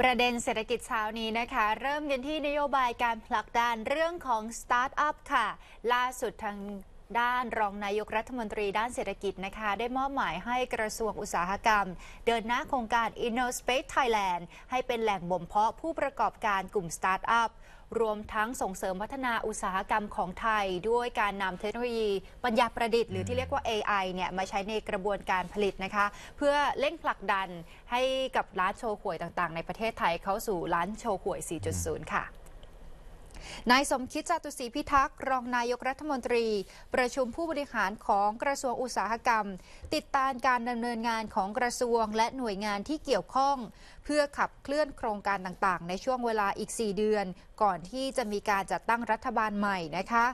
ประเด็นเศรษฐกิจเช้านี้นะคะ เริ่มกันที่นโยบายการผลักดันเรื่องของสตาร์ทอัพค่ะ ล่าสุดทางด้านรองนายกรัฐมนตรีด้านเศรษฐกิจนะคะ ได้มอบหมายให้กระทรวงอุตสาหกรรม เดินหน้าโครงการ InnoSpace Thailand ให้เป็นแหล่งบ่มเพาะผู้ประกอบการกลุ่มสตาร์ทอัพรวมทั้งส่งเสริมพัฒนาอุตสาหกรรมของไทย ด้วยการนำเทคโนโลยีปัญญาประดิษฐ์หรือที่เรียกว่า AI เนี่ยมาใช้ในกระบวนการผลิตนะคะ เพื่อเร่งผลักดันให้กับร้านโชว์หวยต่างๆในประเทศไทยเข้าสู่ร้านโชว์หวย 4.0 ค่ะนายสมคิดจตุศรีพิทักษ์ รองนายกรัฐมนตรีประชุมผู้บริหารของกระทรวงอุตสาหกรรม ติดตามการดำเนินงานของกระทรวง และหน่วยงานที่เกี่ยวข้อง เพื่อขับเคลื่อนโครงการต่างๆ ในช่วงเวลาอีก 4 เดือนก่อนที่จะมีการจัดตั้งรัฐบาลใหม่นะคะ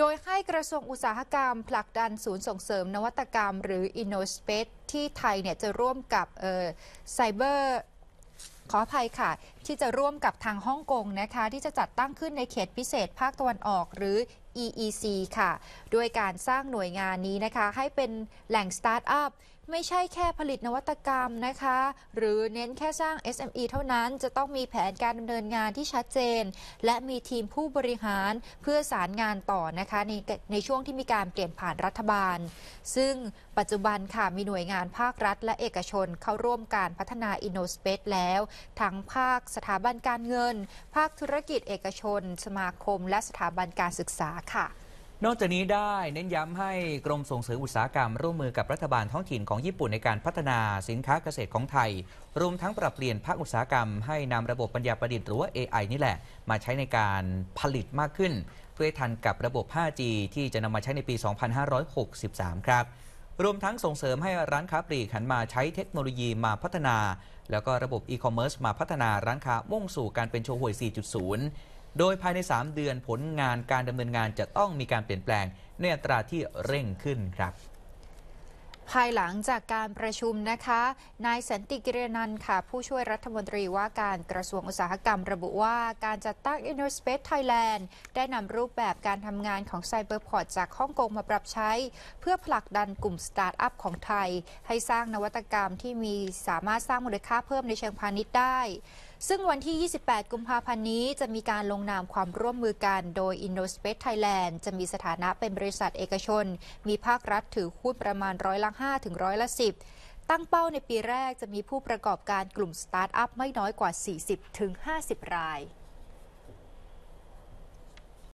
โดยให้กระทรวงอุตสาหกรรม ผลักดันศูนย์ส่งเสริมนวัตกรรม หรือ InnoSpace ที่ไทยเนี่ยจะร่วมกับไซเบอร์ขออภัยค่ะ ที่จะร่วมกับทางฮ่องกงนะคะ ที่จะจัดตั้งขึ้นในเขตพิเศษภาคตะวันออกหรือ EEC ค่ะ ด้วยการสร้างหน่วยงานนี้นะคะให้เป็นแหล่งสตาร์ทอัพไม่ใช่แค่ผลิตนวัตกรรมนะคะ หรือเน้นแค่สร้าง SME เท่านั้นจะต้องมีแผนการดำเนินงานที่ชัดเจน และมีทีมผู้บริหารเพื่อสารงานต่อนะคะในในช่วงที่มีการเปลี่ยนผ่านรัฐบาล ซึ่งปัจจุบันค่ะมีหน่วยงานภาครัฐและเอกชนเข้าร่วมการพัฒนา InnoSpace แล้ว ทั้งภาคสถาบันการเงิน ภาคธุรกิจเอกชน สมาคม และสถาบันการศึกษาค่ะนอกจากนี้ได้ เน้นย้ำให้กรมส่งเสริมอุตสาหกรรม ร่วมมือกับรัฐบาลท้องถิ่นของญี่ปุ่นในการพัฒนาสินค้าเกษตรของไทยรวมทั้งปรับเปลี่ยนภาคอุตสาหกรรมให้นำระบบปัญญาประดิษฐ์หรือว่า AI นี่แหละมาใช้ในการผลิตมากขึ้น เพื่อทันกับระบบ 5G ที่จะนำมาใช้ในปี 2563 ครับรวมทั้งส่งเสริมให้ร้านค้าปลีกหันมาใช้เทคโนโลยีมาพัฒนา แล้วก็ระบบอีคอมเมิร์ซมาพัฒนาร้านค้ามุ่งสู่การเป็นโชว์หวย4.0โดยภายใน 3 เดือนผลงานการดำเนินงานจะต้องมีการเปลี่ยนแปลง ในอัตราที่เร่งขึ้นครับ ภายหลังจากการประชุมนะคะ นายสันติกิรนันค่ะ ผู้ช่วยรัฐมนตรีว่าการกระทรวงอุตสาหกรรมระบุว่าการจัดตั้ง Innerspace Thailand ได้นำรูปแบบการทำงานของไซเบอร์พอตจากฮ่องกงมาปรับใช้ เพื่อผลักดันกลุ่มสตาร์ทอัพของไทย ให้สร้างนวัตกรรมที่มีสามารถสร้างมูลค่าเพิ่มในเชิงพาณิชย์ได้ซึ่งวันที่ 28 กุมภาพันธ์นี้จะมีการลงนามความร่วมมือกัน โดย InnoSpace Thailand จะมีสถานะเป็นบริษัทเอกชน มีภาครัฐถือหุ้นประมาณร้อยละ5ถึงร้อยละ10 ตั้งเป้าในปีแรกจะมีผู้ประกอบการกลุ่มสตาร์ทอัพไม่น้อยกว่า 40-50 ราย